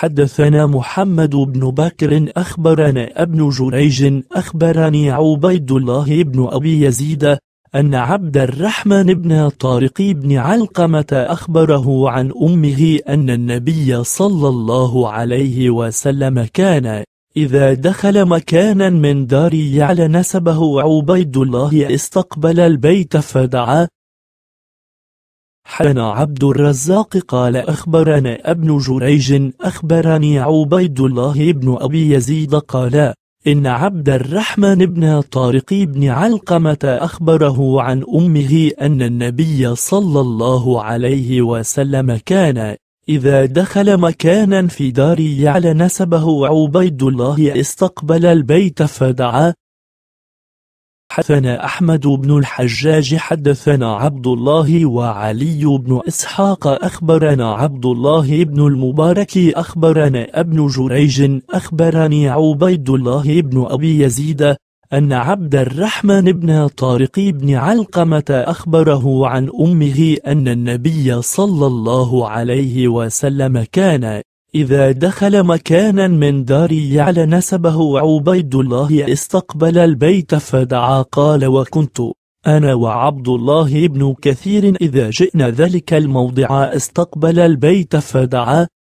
حدثنا محمد بن بكر أخبرنا ابن جريج أخبرني عبيد الله بن أبي يزيد أن عبد الرحمن بن طارق بن علقمة أخبره عن أمه أن النبي صلى الله عليه وسلم كان إذا دخل مكانا من دار يعلى نسبه عبيد الله استقبل البيت فدعا حدثنا عبد الرزاق قال أخبرنا ابن جريج أخبرني عبيد الله بن أبي يزيد قال إن عبد الرحمن بن طارق بن علقمة أخبره عن أمه أن النبي صلى الله عليه وسلم كان إذا دخل مكانا في دار يعلى نسبه عبيد الله استقبل البيت فدعا حدثنا أحمد بن الحجاج حدثنا عبد الله وعلي بن إسحاق أخبرنا عبد الله بن المبارك أخبرنا ابن جريج أخبرني عبيد الله بن أبي يزيد أن عبد الرحمن بن طارق بن علقمة أخبره عن أمه أن النبي صلى الله عليه وسلم كان إذا دخل مكانا من داري على نسبه عبيد الله استقبل البيت فدعا قال وكنت أنا وعبد الله بن كثير إذا جئنا ذلك الموضع استقبل البيت فدعا